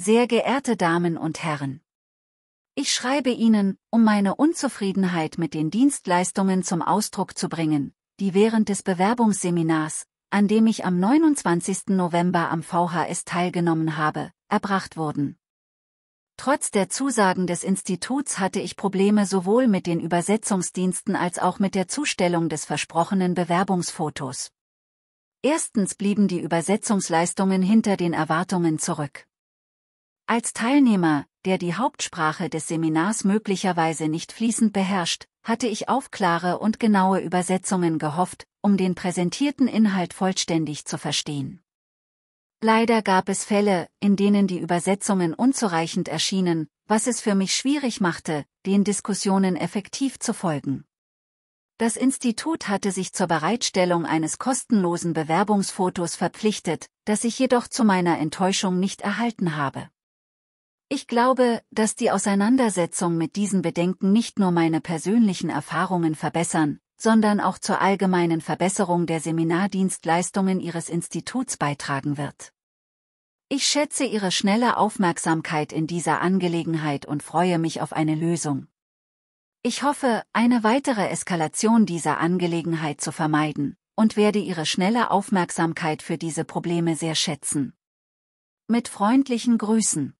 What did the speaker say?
Sehr geehrte Damen und Herren. Ich schreibe Ihnen, um meine Unzufriedenheit mit den Dienstleistungen zum Ausdruck zu bringen, die während des Bewerbungsseminars, an dem ich am 29. November am VHS teilgenommen habe, erbracht wurden. Trotz der Zusagen des Instituts hatte ich Probleme sowohl mit den Übersetzungsdiensten als auch mit der Zustellung des versprochenen Bewerbungsfotos. Erstens blieben die Übersetzungsleistungen hinter den Erwartungen zurück. Als Teilnehmer, der die Hauptsprache des Seminars möglicherweise nicht fließend beherrscht, hatte ich auf klare und genaue Übersetzungen gehofft, um den präsentierten Inhalt vollständig zu verstehen. Leider gab es Fälle, in denen die Übersetzungen unzureichend erschienen, was es für mich schwierig machte, den Diskussionen effektiv zu folgen. Das Institut hatte sich zur Bereitstellung eines kostenlosen Bewerbungsfotos verpflichtet, das ich jedoch zu meiner Enttäuschung nicht erhalten habe. Ich glaube, dass die Auseinandersetzung mit diesen Bedenken nicht nur meine persönlichen Erfahrungen verbessern, sondern auch zur allgemeinen Verbesserung der Seminardienstleistungen Ihres Instituts beitragen wird. Ich schätze Ihre schnelle Aufmerksamkeit in dieser Angelegenheit und freue mich auf eine Lösung. Ich hoffe, eine weitere Eskalation dieser Angelegenheit zu vermeiden, und werde Ihre schnelle Aufmerksamkeit für diese Probleme sehr schätzen. Mit freundlichen Grüßen.